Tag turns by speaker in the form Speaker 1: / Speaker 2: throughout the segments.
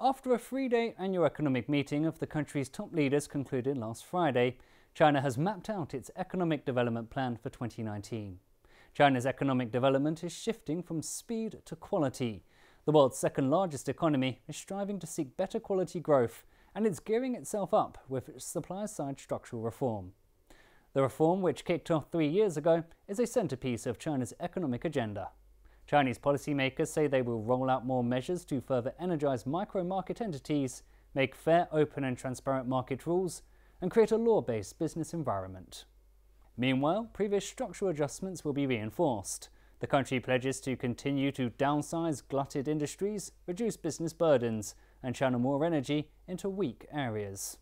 Speaker 1: After a three-day annual economic meeting of the country's top leaders concluded last Friday, China has mapped out its economic development plan for 2019. China's economic development is shifting from speed to quality. The world's second largest economy is striving to seek better quality growth and it's gearing itself up with its supply-side structural reform. The reform, which kicked off three years ago, is a centrepiece of China's economic agenda. Chinese policymakers say they will roll out more measures to further energize micro market entities, make fair, open, and transparent market rules, and create a law based business environment. Meanwhile, previous structural adjustments will be reinforced. The country pledges to continue to downsize glutted industries, reduce business burdens, and channel more energy into weak areas.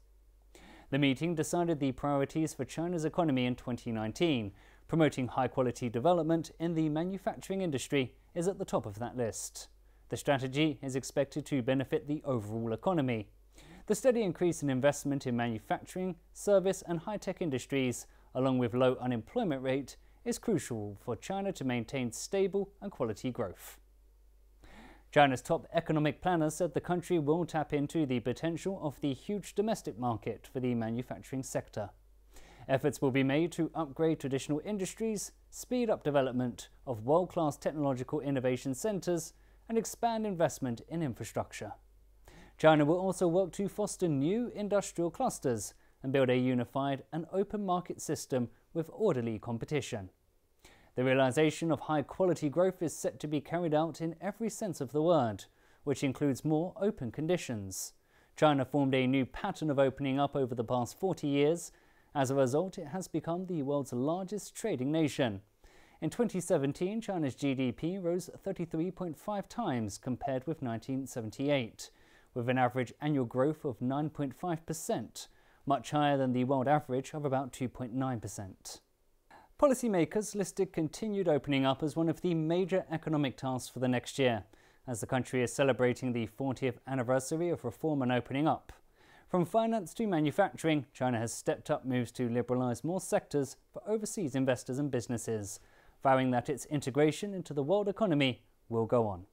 Speaker 1: The meeting decided the priorities for China's economy in 2019, Promoting high quality development in the manufacturing industry is at the top of that list. The strategy is expected to benefit the overall economy. The steady increase in investment in manufacturing, service and high-tech industries, along with low unemployment rate, is crucial for China to maintain stable and quality growth. China's top economic planner said the country will tap into the potential of the huge domestic market for the manufacturing sector. Efforts will be made to upgrade traditional industries, speed up development of world-class technological innovation centres and expand investment in infrastructure. China will also work to foster new industrial clusters and build a unified and open market system with orderly competition. The realisation of high quality growth is set to be carried out in every sense of the word, which includes more open conditions. China formed a new pattern of opening up over the past 40 years as a result, it has become the world's largest trading nation. In 2017, China's GDP rose 33.5 times compared with 1978, with an average annual growth of 9.5%, much higher than the world average of about 2.9%. Policymakers listed continued opening up as one of the major economic tasks for the next year, as the country is celebrating the 40th anniversary of reform and opening up. From finance to manufacturing, China has stepped up moves to liberalise more sectors for overseas investors and businesses, vowing that its integration into the world economy will go on.